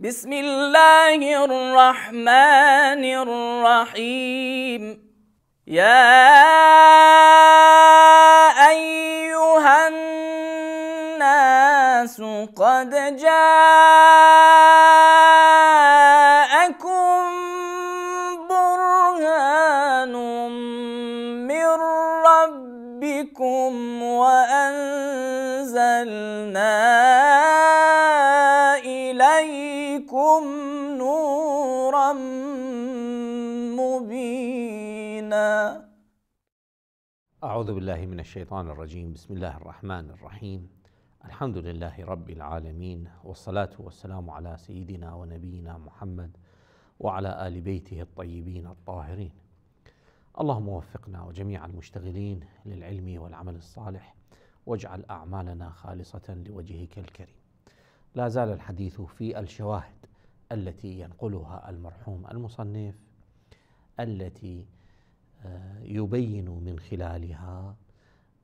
بسم الله الرحمن الرحيم يا أيها الناس قد جاءكم برهان من ربكم وأنزلنا أعوذ بالله من الشيطان الرجيم بسم الله الرحمن الرحيم الحمد لله رب العالمين والصلاة والسلام على سيدنا ونبينا محمد وعلى آل بيته الطيبين الطاهرين اللهم وفقنا وجميع المشتغلين للعلم والعمل الصالح واجعل أعمالنا خالصة لوجهك الكريم لا زال الحديث في الشواهد التي ينقلها المرحوم المصنف التي يبين من خلالها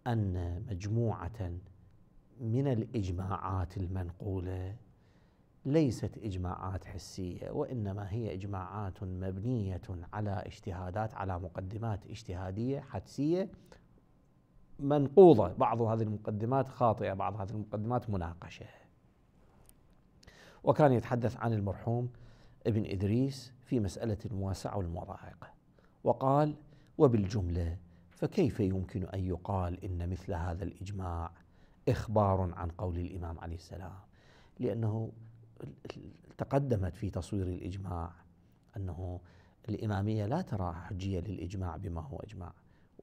ان مجموعه من الاجماعات المنقوله ليست اجماعات حسيه وانما هي اجماعات مبنيه على اجتهادات على مقدمات اجتهاديه حدسيه منقوضه بعض هذه المقدمات خاطئه بعض هذه المقدمات مناقشه وكان يتحدث عن المرحوم ابن ادريس في مساله المواسعه والمضايقه وقال وبالجمله فكيف يمكن ان يقال ان مثل هذا الاجماع اخبار عن قول الامام عليه السلام لانه تقدمت في تصوير الاجماع انه الاماميه لا ترى حجيه للاجماع بما هو اجماع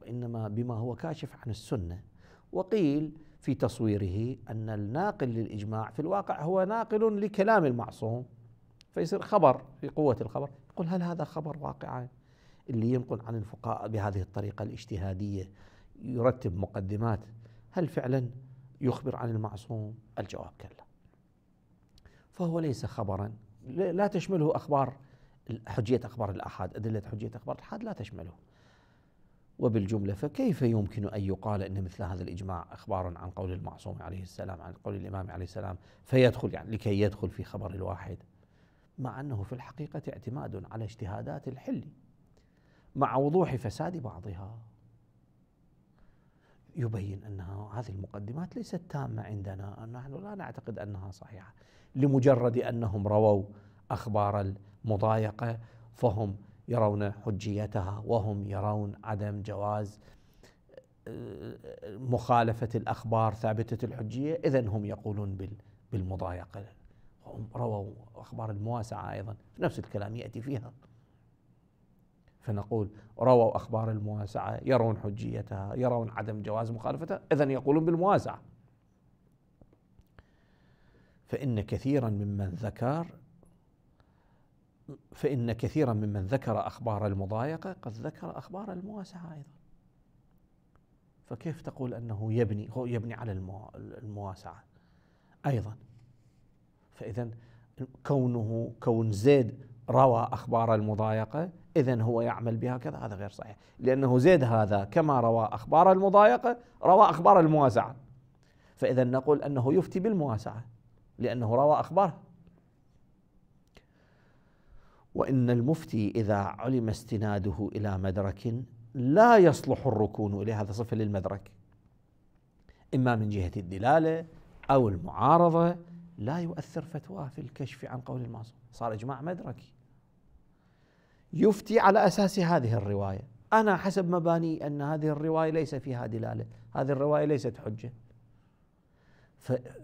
وانما بما هو كاشف عن السنه وقيل في تصويره ان الناقل للاجماع في الواقع هو ناقل لكلام المعصوم فيصير خبر في قوه الخبر يقول هل هذا خبر واقعا اللي ينقل عن الفقهاء بهذه الطريقة الاجتهادية يرتب مقدمات هل فعلا يخبر عن المعصوم الجواب كلا فهو ليس خبرا لا تشمله أخبار حجية أخبار الأحاد أدلة حجية أخبار الأحاد لا تشمله وبالجملة فكيف يمكن أن يقال أن مثل هذا الإجماع أخبار عن قول المعصوم عليه السلام عن قول الإمام عليه السلام فيدخل يعني لكي يدخل في خبر الواحد مع أنه في الحقيقة اعتماد على اجتهادات الحلي مع وضوح فساد بعضها يبين انها هذه المقدمات ليست تامه عندنا نحن لا نعتقد انها صحيحه لمجرد انهم رووا اخبار المضايقه فهم يرون حجيتها وهم يرون عدم جواز آه، مخالفه الاخبار ثابته الحجيه اذا هم يقولون بالمضايقه هم رووا اخبار المواسعه ايضا نفس الكلام ياتي فيها فنقول رووا أخبار المواسعة يرون حجيتها يرون عدم جواز مخالفتها إذا يقولون بالمواسعة فإن كثيرا ممن ذكر فإن كثيرا ممن ذكر أخبار المضايقة قد ذكر أخبار المواسعة أيضا فكيف تقول أنه يبني هو يبني على المواسعة أيضا فإذا كونه كون زيد روى أخبار المضايقة إذا هو يعمل بها كذا هذا غير صحيح لأنه زيد هذا كما روى أخبار المضايقة روى أخبار المواسعة فإذا نقول أنه يفتي بالمواسعة لأنه روى أخباره وإن المفتي إذا علم استناده إلى مدرك لا يصلح الركون إليه هذا صفة للمدرك إما من جهة الدلالة أو المعارضة لا يؤثر فتواه في الكشف عن قول المعصوم صار إجماع مدركي يفتي على اساس هذه الروايه انا حسب مباني ان هذه الروايه ليس فيها دلاله هذه الروايه ليست حجه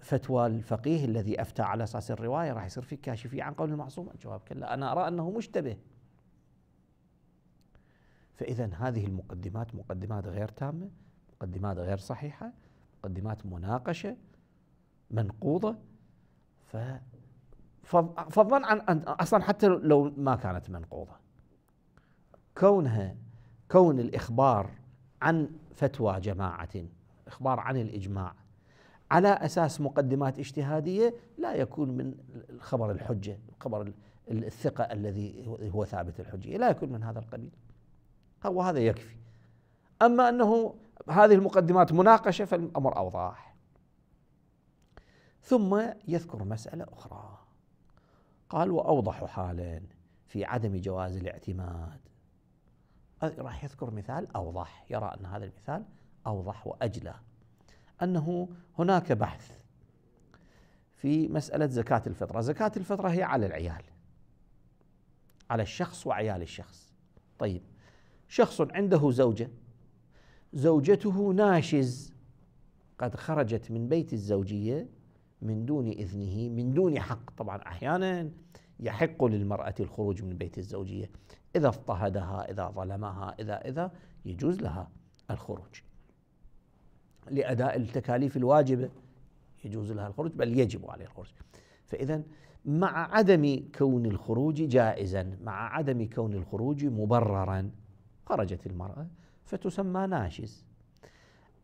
فتوى الفقيه الذي افتى على اساس الروايه راح يصير في كاشفي عن قول المعصوم الجواب كلا انا ارى انه مشتبه فاذا هذه المقدمات مقدمات غير تامه مقدمات غير صحيحه مقدمات مناقشه منقوضه ف فضلا عن اصلا حتى لو ما كانت منقوضه كونها كون الإخبار عن فتوى جماعة إخبار عن الإجماع على أساس مقدمات اجتهادية لا يكون من الخبر الحجة خبر الثقة الذي هو ثابت الحجية لا يكون من هذا القبيل وهذا يكفي أما أنه هذه المقدمات مناقشة فالأمر أوضح ثم يذكر مسألة أخرى قال وأوضح حالا في عدم جواز الاعتماد راح يذكر مثال أوضح يرى أن هذا المثال أوضح وأجلى أنه هناك بحث في مسألة زكاة الفطرة زكاة الفطرة هي على العيال على الشخص وعيال الشخص طيب شخص عنده زوجة زوجته ناشز قد خرجت من بيت الزوجية من دون إذنه من دون حق طبعا أحيانا يحق للمرأة الخروج من بيت الزوجية إذا اضطهدها إذا ظلمها إذا إذا يجوز لها الخروج لأداء التكاليف الواجبة يجوز لها الخروج بل يجب عليها الخروج فإذا مع عدم كون الخروج جائزا مع عدم كون الخروج مبررا خرجت المرأة فتسمى ناشز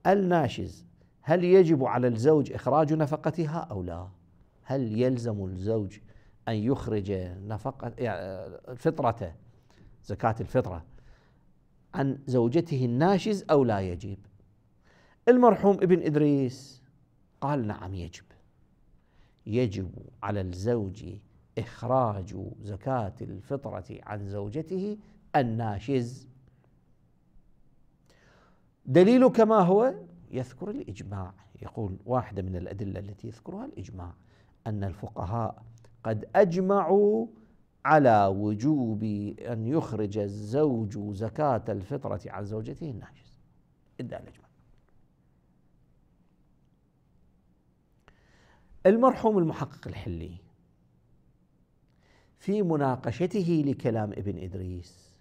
الناشز هل يجب على الزوج إخراج نفقتها أو لا هل يلزم الزوج أن يخرج نفقة يعني فطرته زكاة الفطرة عن زوجته الناشز أو لا يجب المرحوم ابن إدريس قال نعم يجب يجب على الزوج إخراج زكاة الفطرة عن زوجته الناشز دليل كما هو يذكر الإجماع يقول واحدة من الأدلة التي يذكرها الإجماع أن الفقهاء قد اجمعوا على وجوب ان يخرج الزوج زكاه الفطره عن زوجته الناجس إدى الاجماع المرحوم المحقق الحلي في مناقشته لكلام ابن ادريس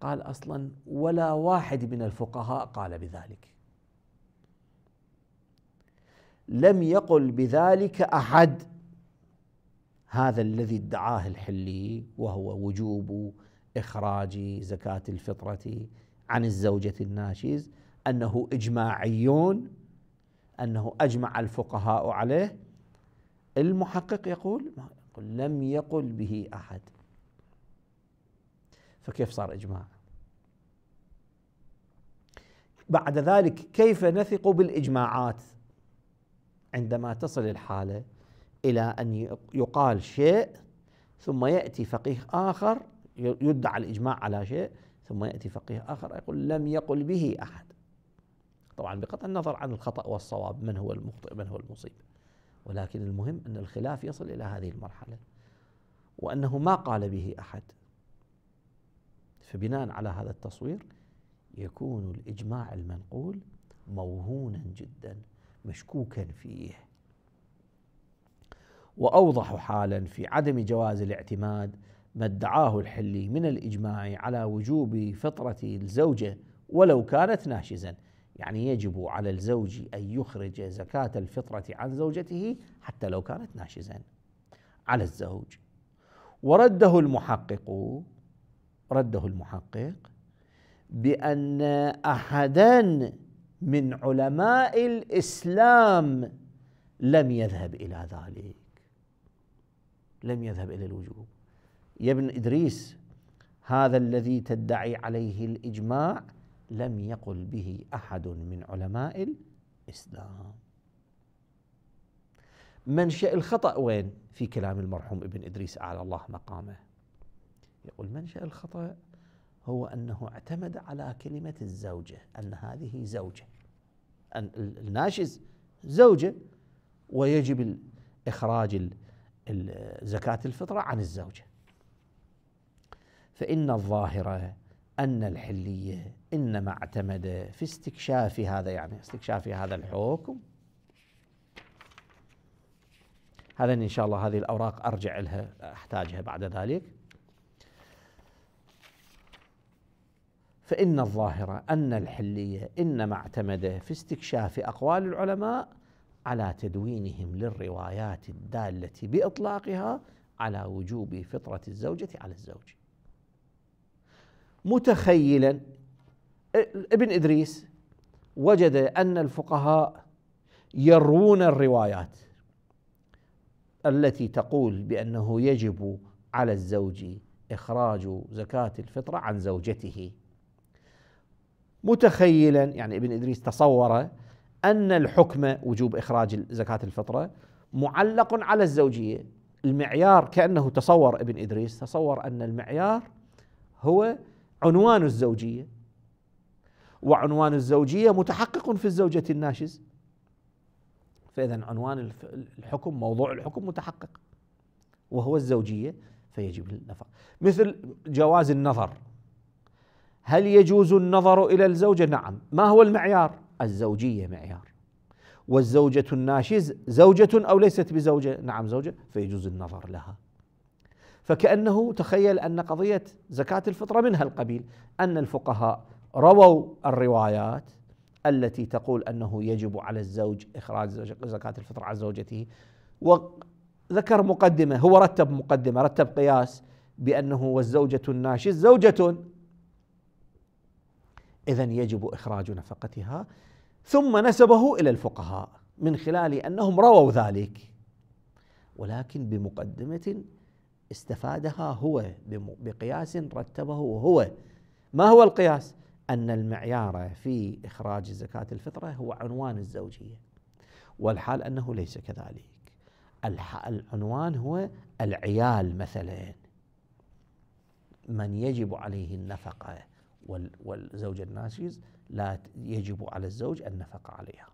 قال اصلا ولا واحد من الفقهاء قال بذلك لم يقل بذلك احد هذا الذي ادعاه الحلي وهو وجوب إخراج زكاة الفطرة عن الزوجة الناشز أنه إجماعي أنه أجمع الفقهاء عليه المحقق يقول لم يقل به أحد فكيف صار إجماع بعد ذلك كيف نثق بالإجماعات عندما تصل الحالة إلى أن يقال شيء ثم يأتي فقيه آخر يدعى الإجماع على شيء ثم يأتي فقيه آخر يقول لم يقل به أحد طبعا بقطع النظر عن الخطأ والصواب من هو المخطئ من هو المصيب ولكن المهم أن الخلاف يصل إلى هذه المرحلة وأنه ما قال به أحد فبناء على هذا التصوير يكون الإجماع المنقول موهونا جدا مشكوكا فيه وأوضح حالا في عدم جواز الاعتماد ما ادعاه الحلي من الاجماع على وجوب فطره الزوجه ولو كانت ناشزا يعني يجب على الزوج ان يخرج زكاه الفطره عن زوجته حتى لو كانت ناشزا على الزوج ورده المحقق رده المحقق بان احدا من علماء الاسلام لم يذهب الى ذلك لم يذهب الى الوجوب يا ابن ادريس هذا الذي تدعي عليه الاجماع لم يقل به احد من علماء الاسلام منشا الخطا وين في كلام المرحوم ابن ادريس اعلى الله مقامه يقول منشا الخطا هو انه اعتمد على كلمه الزوجه ان هذه زوجه الناشز زوجه ويجب اخراج زكاة الفطرة عن الزوجة فإن الظاهرة أن الحلية إنما اعتمد في استكشاف هذا يعني استكشاف هذا الحكم هذا إن شاء الله هذه الأوراق أرجع لها أحتاجها بعد ذلك فإن الظاهرة أن الحلية إنما اعتمد في استكشاف أقوال العلماء على تدوينهم للروايات الداله باطلاقها على وجوب فطره الزوجه على الزوج. متخيلا ابن ادريس وجد ان الفقهاء يروون الروايات التي تقول بانه يجب على الزوج اخراج زكاه الفطره عن زوجته. متخيلا يعني ابن ادريس تصور أن الحكم وجوب إخراج زكاة الفطرة معلق على الزوجية المعيار كأنه تصور ابن إدريس تصور أن المعيار هو عنوان الزوجية وعنوان الزوجية متحقق في الزوجة الناشز فإذا عنوان الحكم موضوع الحكم متحقق وهو الزوجية فيجب النفقة مثل جواز النظر هل يجوز النظر إلى الزوجة؟ نعم ما هو المعيار؟ الزوجية معيار والزوجة الناشز زوجة أو ليست بزوجة نعم زوجة فيجوز النظر لها فكأنه تخيل أن قضية زكاة الفطرة من هالقبيل أن الفقهاء رووا الروايات التي تقول أنه يجب على الزوج إخراج زكاة الفطرة عن زوجته وذكر مقدمة هو رتب مقدمة رتب قياس بأنه والزوجة الناشز زوجة إذا يجب إخراج نفقتها ثم نسبه الى الفقهاء من خلال انهم رووا ذلك ولكن بمقدمه استفادها هو بقياس رتبه هو ما هو القياس؟ ان المعيار في اخراج زكاه الفطره هو عنوان الزوجيه والحال انه ليس كذلك العنوان هو العيال مثلا من يجب عليه النفقه والزوج الناشز لا يجب على الزوج النفقة عليها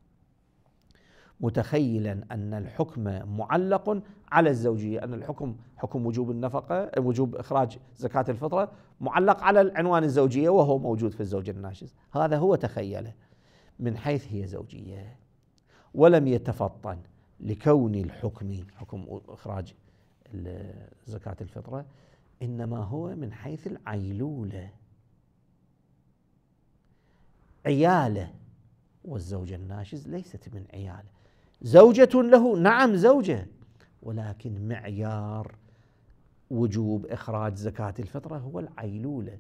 متخيلا أن الحكم معلق على الزوجية أن الحكم حكم وجوب النفقة وجوب إخراج زكاة الفطرة معلق على العنوان الزوجية وهو موجود في الزوج الناشز هذا هو تخيله من حيث هي زوجية ولم يتفطن لكون الحكم حكم إخراج زكاة الفطرة إنما هو من حيث العيلولة عياله والزوجة الناشز ليست من عياله زوجة له نعم زوجة ولكن معيار وجوب إخراج زكاة الفطرة هو العيلولة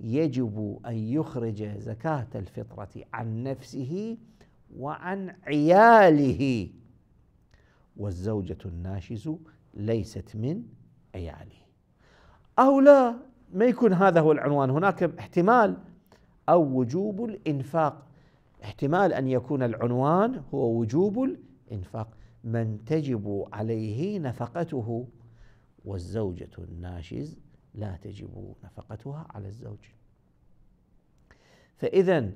يجب أن يخرج زكاة الفطرة عن نفسه وعن عياله والزوجة الناشز ليست من عياله أو لا ما يكون هذا هو العنوان هناك احتمال أو وجوب الإنفاق احتمال أن يكون العنوان هو وجوب الإنفاق من تجب عليه نفقته والزوجة الناشز لا تجب نفقتها على الزوج فإذا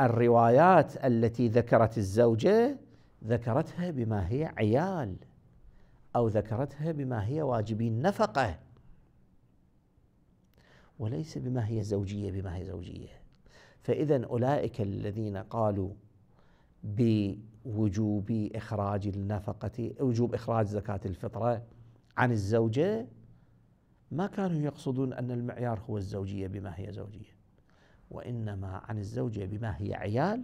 الروايات التي ذكرت الزوجة ذكرتها بما هي عيال أو ذكرتها بما هي واجبين نفقة وليس بما هي زوجية بما هي زوجية فإذا أولئك الذين قالوا بوجوب إخراج النفقة وجوب إخراج زكاة الفطرة عن الزوجة ما كانوا يقصدون أن المعيار هو الزوجية بما هي زوجية وإنما عن الزوجة بما هي عيال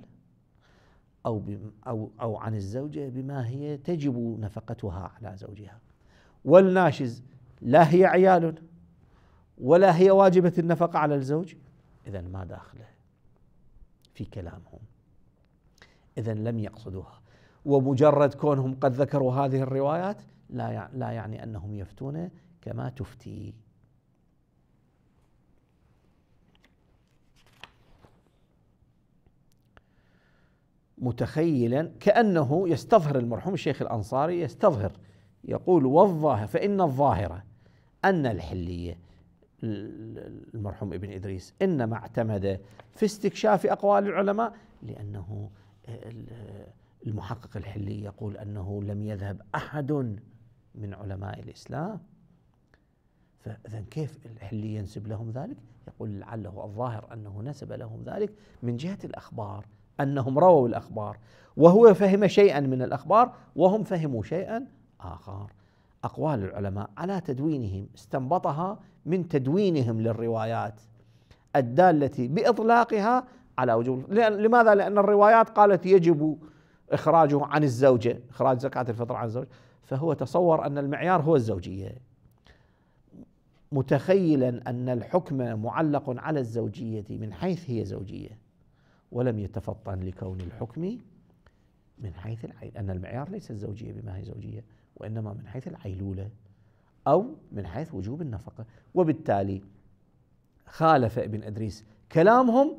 أو, أو, أو عن الزوجة بما هي تجب نفقتها على زوجها والناشز لا هي عيال ولا هي واجبة النفقة على الزوج إذا ما داخله في كلامهم إذا لم يقصدوها ومجرد كونهم قد ذكروا هذه الروايات لا لا يعني أنهم يفتون كما تفتي متخيلا كأنه يستظهر المرحوم الشيخ الأنصاري يستظهر يقول والظاهر فإن الظاهرة أن الحلية المرحوم ابن إدريس إنما اعتمد في استكشاف أقوال العلماء لأنه آه، المحقق الحلي يقول أنه لم يذهب أحد من علماء الإسلام فإذا كيف الحلي ينسب لهم ذلك؟ يقول لعله الظاهر أنه نسب لهم ذلك من جهة الأخبار أنهم رووا الأخبار وهو فهم شيئا من الأخبار وهم فهموا شيئا آخر أقوال العلماء على تدوينهم استنبطها من تدوينهم للروايات الدالة بإطلاقها على وجوب لماذا؟ لأن الروايات قالت يجب إخراجه عن الزوجة إخراج زكاة الفطر عن الزوج فهو تصور أن المعيار هو الزوجية متخيلا أن الحكم معلق على الزوجية من حيث هي زوجية ولم يتفطن لكون الحكم من حيث العين أن المعيار ليس الزوجية بما هي زوجية وإنما من حيث العيلولة أو من حيث وجوب النفقة وبالتالي خالف ابن أدريس كلامهم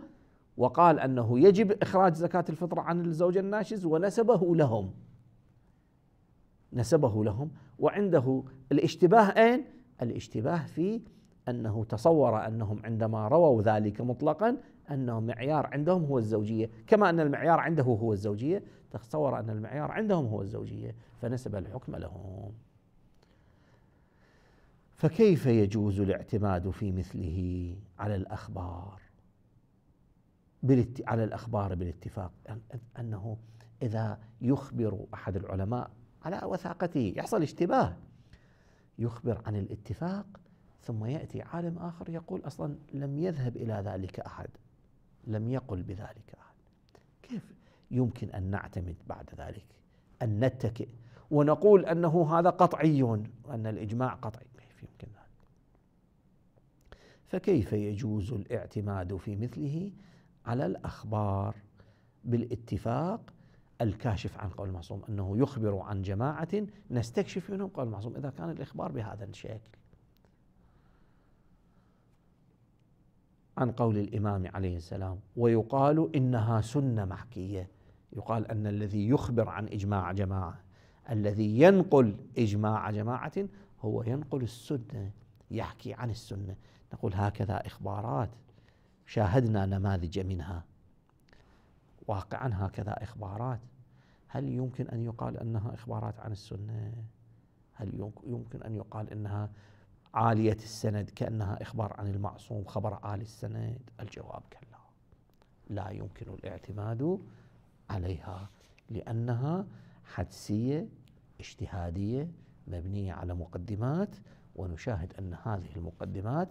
وقال أنه يجب إخراج زكاة الفطر عن الزوج الناشز ونسبه لهم نسبه لهم وعنده الاشتباه أين؟ الاشتباه في أنه تصور أنهم عندما رووا ذلك مطلقا أنه معيار عندهم هو الزوجية كما أن المعيار عنده هو الزوجية تصور أن المعيار عندهم هو الزوجية فنسب الحكم لهم فكيف يجوز الاعتماد في مثله على الأخبار بالات... على الأخبار بالاتفاق أنه إذا يخبر أحد العلماء على وثاقته يحصل اشتباه يخبر عن الاتفاق ثم ياتي عالم اخر يقول اصلا لم يذهب الى ذلك احد لم يقل بذلك أحد كيف يمكن أن نعتمد بعد ذلك أن نتكئ ونقول أنه هذا قطعي وأن الإجماع قطعي كيف يمكن ذلك فكيف يجوز الاعتماد في مثله على الأخبار بالاتفاق الكاشف عن قول المعصوم أنه يخبر عن جماعة نستكشف منهم قول المعصوم إذا كان الإخبار بهذا الشكل عن قول الامام عليه السلام ويقال انها سنه محكيه يقال ان الذي يخبر عن اجماع جماعه الذي ينقل اجماع جماعه هو ينقل السنه يحكي عن السنه نقول هكذا اخبارات شاهدنا نماذج منها واقعا هكذا اخبارات هل يمكن ان يقال انها اخبارات عن السنه؟ هل يمكن ان يقال انها عالية السند كأنها إخبار عن المعصوم خبر عالي السند الجواب كلا لا يمكن الاعتماد عليها لأنها حدسية اجتهادية مبنية على مقدمات ونشاهد أن هذه المقدمات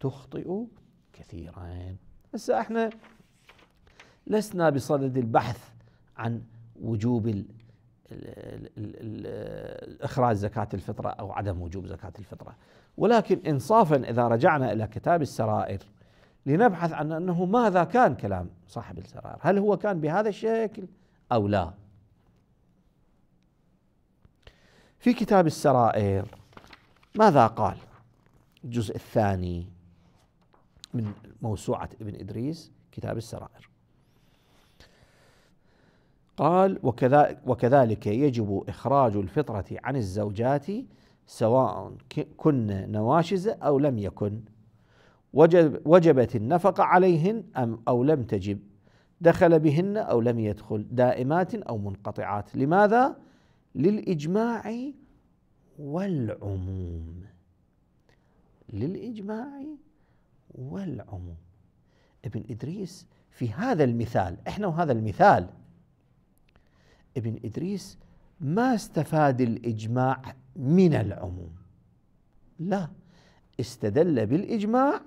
تخطئ كثيرا هسه احنا لسنا بصدد البحث عن وجوب الـ الـ ال ال ال إخراج زكاة الفطرة أو عدم وجوب زكاة الفطرة ولكن انصافا اذا رجعنا الى كتاب السرائر لنبحث عن انه ماذا كان كلام صاحب السرائر، هل هو كان بهذا الشكل او لا؟ في كتاب السرائر ماذا قال؟ الجزء الثاني من موسوعة ابن إدريس كتاب السرائر قال وكذلك يجب إخراج الفطرة عن الزوجات سواء كن نواشز أو لم يكن وجب وجبت النفقة عليهن أم أو لم تجب دخل بهن أو لم يدخل دائمات أو منقطعات لماذا؟ للإجماع والعموم للإجماع والعموم ابن إدريس في هذا المثال احنا وهذا المثال ابن إدريس ما استفاد الإجماع من العموم لا استدل بالاجماع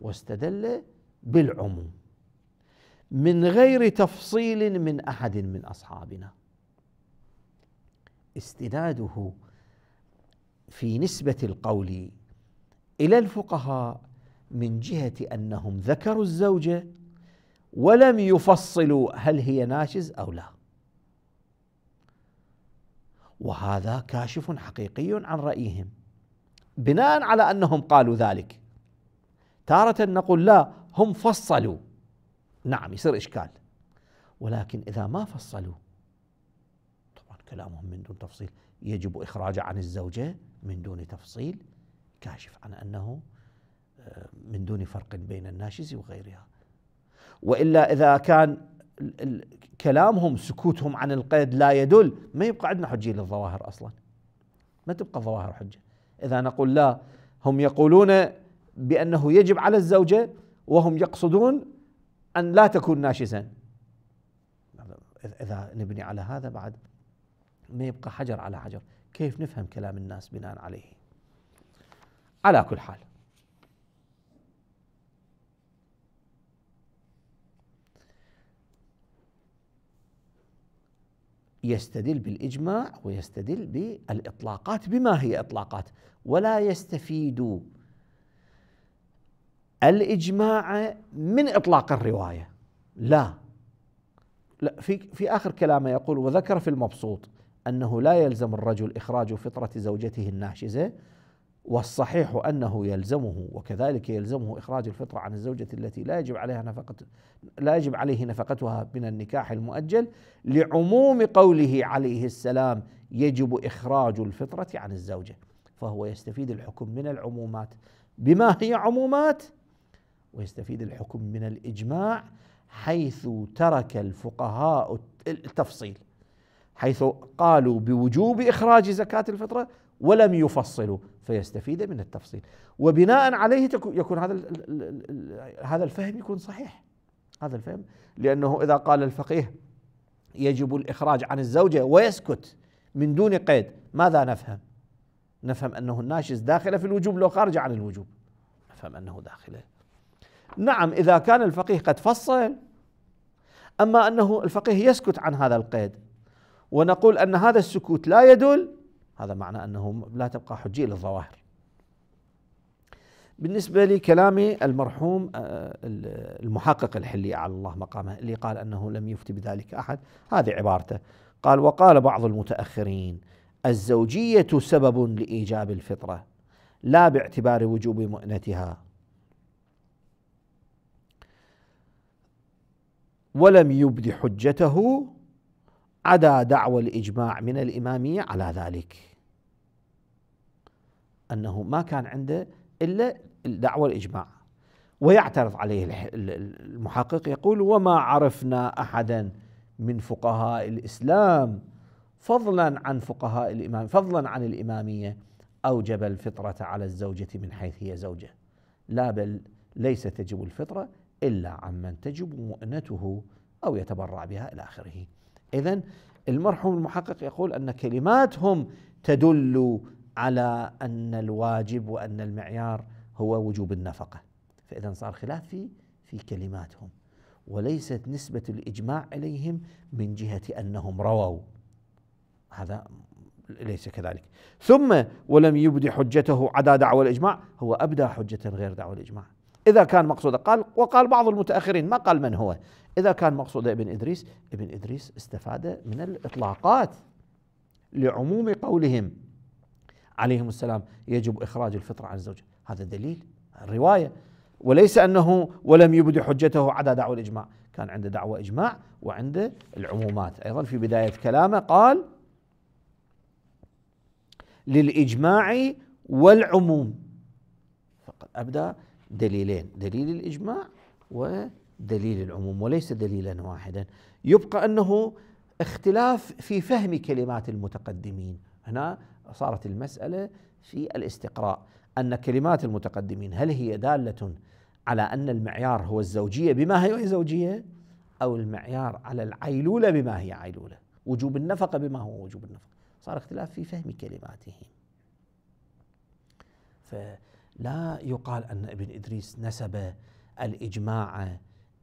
واستدل بالعموم من غير تفصيل من احد من اصحابنا استناده في نسبه القول الى الفقهاء من جهه انهم ذكروا الزوجه ولم يفصلوا هل هي ناشز او لا وهذا كاشف حقيقي عن رايهم بناء على انهم قالوا ذلك تاره نقول لا هم فصلوا نعم يصير اشكال ولكن اذا ما فصلوا طبعا كلامهم من دون تفصيل يجب اخراجه عن الزوجه من دون تفصيل كاشف عن انه آه، من دون فرق بين الناشز وغيرها والا اذا كان كلامهم سكوتهم عن القيد لا يدل ما يبقى عندنا حجيه للظواهر اصلا ما تبقى الظواهر حجه اذا نقول لا هم يقولون بانه يجب على الزوجه وهم يقصدون ان لا تكون ناشزا اذا نبني على هذا بعد ما يبقى حجر على حجر كيف نفهم كلام الناس بناء عليه على كل حال يستدل بالاجماع ويستدل بالاطلاقات بما هي اطلاقات ولا يستفيد الاجماع من اطلاق الروايه لا لا في في اخر كلامه يقول وذكر في المبسوط انه لا يلزم الرجل اخراج فطره زوجته الناشزه والصحيح انه يلزمه وكذلك يلزمه اخراج الفطره عن الزوجه التي لا يجب عليها نفقه لا يجب عليه نفقتها من النكاح المؤجل لعموم قوله عليه السلام يجب اخراج الفطره عن الزوجه فهو يستفيد الحكم من العمومات بما هي عمومات ويستفيد الحكم من الاجماع حيث ترك الفقهاء التفصيل حيث قالوا بوجوب اخراج زكاه الفطره ولم يفصلوا فيستفيد من التفصيل وبناء عليه يكون هذا هذا الفهم يكون صحيح هذا الفهم لأنه إذا قال الفقيه يجب الإخراج عن الزوجة ويسكت من دون قيد ماذا نفهم نفهم أنه الناشز داخلة في الوجوب لو خارج عن الوجوب نفهم أنه داخلة نعم إذا كان الفقيه قد فصل أما أنه الفقيه يسكت عن هذا القيد ونقول أن هذا السكوت لا يدل هذا معنى أنه لا تبقى حجية للظواهر بالنسبة لكلام المرحوم آه، المحقق الحلي على الله مقامه اللي قال أنه لم يفتي بذلك أحد هذه عبارته قال وقال بعض المتأخرين الزوجية سبب لإيجاب الفطرة لا باعتبار وجوب مؤنتها ولم يبد حجته عدا دعوى الإجماع من الإمامية على ذلك أنه ما كان عنده إلا الدعوة الإجماع ويعترض عليه المحقق يقول وما عرفنا أحدا من فقهاء الإسلام فضلا عن فقهاء الإمام فضلا عن الإمامية أوجب الفطرة على الزوجة من حيث هي زوجة لا بل ليس تجب الفطرة إلا عمن تجب مؤنته أو يتبرع بها إلى آخره إذا المرحوم المحقق يقول أن كلماتهم تدل على ان الواجب وان المعيار هو وجوب النفقه فاذا صار خلاف في في كلماتهم وليست نسبه الاجماع اليهم من جهه انهم رووا هذا ليس كذلك ثم ولم يبدي حجته عدا دعوى الإجماع هو أبدى حجة غير دعوى الإجماع إذا كان مقصوده قال وقال بعض المتأخرين ما قال من هو إذا كان مقصوده ابن إدريس ابن إدريس استفاد من الإطلاقات لعموم قولهم عليهم السلام يجب إخراج الفطرة عن الزوجة هذا دليل الرواية وليس أنه ولم يبدي حجته عدا دعوة الإجماع كان عنده دعوة إجماع وعنده العمومات أيضا في بداية كلامه قال للإجماع والعموم فقد أبدى دليلين دليل الإجماع ودليل العموم وليس دليلا واحدا يبقى أنه اختلاف في فهم كلمات المتقدمين هنا صارت المسألة في الاستقراء أن كلمات المتقدمين هل هي دالة على أن المعيار هو الزوجية بما هي زوجية أو المعيار على العيلولة بما هي عيلولة وجوب النفقة بما هو وجوب النفقة صار اختلاف في فهم كلماتهم فلا يقال أن ابن إدريس نسب الإجماع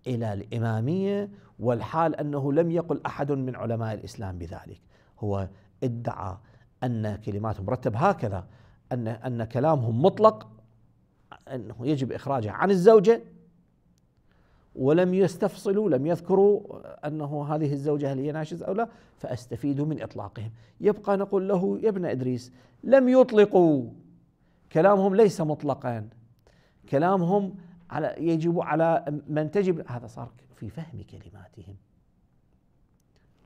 إلى الإمامية والحال أنه لم يقل أحد من علماء الإسلام بذلك هو ادعى أن كلماتهم مرتب هكذا أن أن كلامهم مطلق أنه يجب إخراجه عن الزوجة ولم يستفصلوا لم يذكروا أنه هذه الزوجة هل هي ناشز أو لا فأستفيد من إطلاقهم يبقى نقول له يا ابن إدريس لم يطلقوا كلامهم ليس مطلقا كلامهم على يجب على من تجب هذا صار في فهم كلماتهم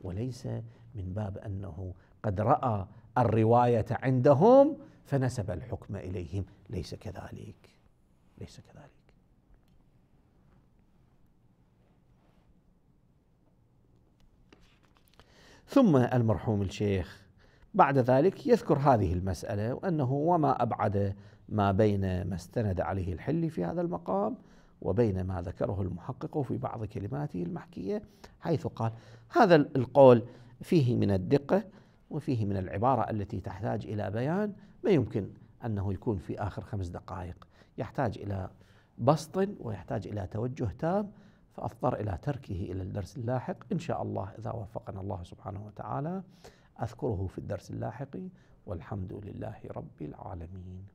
وليس من باب انه قد راى الروايه عندهم فنسب الحكم اليهم ليس كذلك ليس كذلك ثم المرحوم الشيخ بعد ذلك يذكر هذه المسألة وأنه وما أبعد ما بين ما استند عليه الحلي في هذا المقام وبين ما ذكره المحقق في بعض كلماته المحكية حيث قال هذا القول فيه من الدقة وفيه من العبارة التي تحتاج إلى بيان ما يمكن أنه يكون في آخر خمس دقائق يحتاج إلى بسط ويحتاج إلى توجه تام فأضطر إلى تركه إلى الدرس اللاحق إن شاء الله إذا وفقنا الله سبحانه وتعالى أذكره في الدرس اللاحق والحمد لله رب العالمين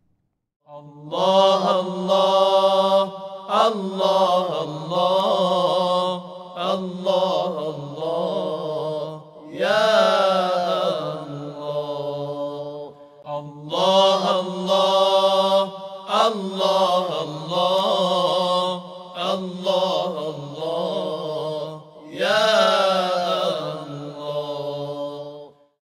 الله الله الله الله الله الله يا الله Allah,